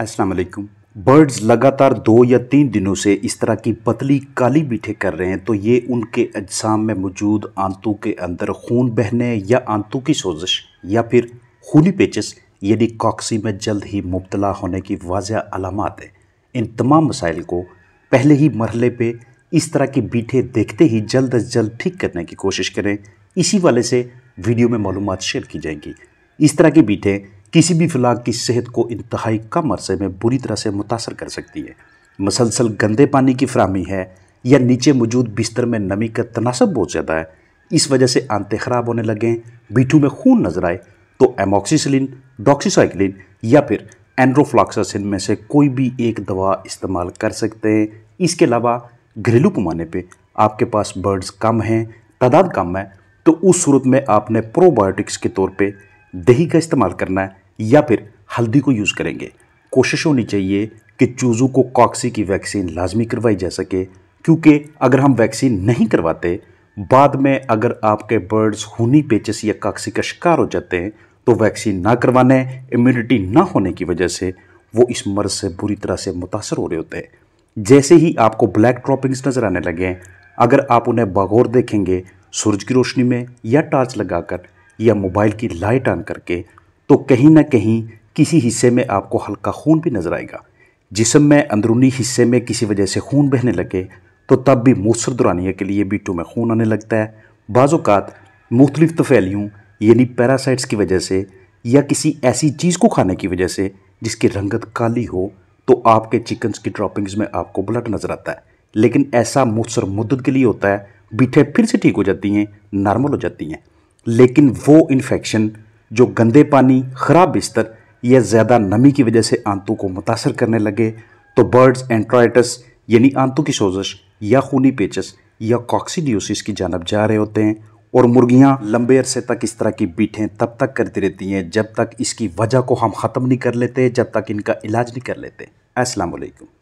अस्सलाम वालेकुम बर्ड्स लगातार दो या तीन दिनों से इस तरह की पतली काली बीठे कर रहे हैं तो ये उनके अजसाम में मौजूद आंतों के अंदर खून बहने या आंतों की सोजिश या फिर खूनी पेचस यानी कॉक्सी में जल्द ही मुबतला होने की वाजह अलामत है इन तमाम मसाइल को पहले ही मरहले पे इस तरह की बीठे देखते ही जल्द अज जल्द ठीक करने की कोशिश करें इसी वाले से वीडियो में मालूम शेयर की जाएंगी इस तरह की बीठें किसी भी फिलाक की सेहत को इंतहाई कम अरसे में बुरी तरह से मुतासर कर सकती है मसलसल गंदे पानी की फ्राहमी है या नीचे मौजूद बिस्तर में नमी का तनासब बहुत ज़्यादा है इस वजह से आंतें ख़राब होने लगें बीठू में खून नज़र आए तो एमोक्सीसिलिन डॉक्सीसाइक्लिन या फिर एंड्रोफ्लॉक्सासिन में से कोई भी एक दवा इस्तेमाल कर सकते हैं इसके अलावा घरेलू पैमाने पर आपके पास बर्ड्स कम हैं तादाद कम है तो उस सूरत में आपने प्रोबायोटिक्स के तौर पर दही का इस्तेमाल करना है या फिर हल्दी को यूज़ करेंगे कोशिश होनी चाहिए कि चूज़ों को कॉक्सी की वैक्सीन लाजमी करवाई जा सके क्योंकि अगर हम वैक्सीन नहीं करवाते बाद में अगर आपके बर्ड्स होनी पेचस या काक्सी का शिकार हो जाते हैं तो वैक्सीन ना करवाने इम्यूनिटी ना होने की वजह से वो इस मर्ज से बुरी तरह से मुतासर हो रहे होते हैं जैसे ही आपको ब्लैक ड्रॉपिंग्स नज़र आने लगें अगर आप उन्हें बागौर देखेंगे सूरज की रोशनी में या टार्च लगाकर या मोबाइल की लाइट ऑन करके तो कहीं ना कहीं किसी हिस्से में आपको हल्का खून भी नज़र आएगा जिसम में अंदरूनी हिस्से में किसी वजह से खून बहने लगे तो तब भी मूसर दुरानिया के लिए बीटू में खून आने लगता है बाज़ात मुख्तलिफ तफैलियों यानी पैरासाइट्स की वजह से या किसी ऐसी चीज़ को खाने की वजह से जिसकी रंगत काली हो तो आपके चिकन्स की ड्रॉपिंग्स में आपको ब्लड नज़र आता है लेकिन ऐसा मुसर मुद्दत के लिए होता है बीठे फिर से ठीक हो जाती हैं नॉर्मल हो जाती हैं लेकिन वो इन्फेक्शन जो गंदे पानी ख़राब बिस्तर या ज़्यादा नमी की वजह से आंतों को मुतासर करने लगे तो बर्ड्स एंट्राइटस यानी आंतों की सोजश या खूनी पेचस या कॉक्सीडियोसिस की जानब जा रहे होते हैं और मुर्गियाँ लंबे अरसे तक इस तरह की बीठें तब तक करती रहती हैं जब तक इसकी वजह को हम ख़त्म नहीं कर लेते जब तक इनका इलाज नहीं कर लेते असलकम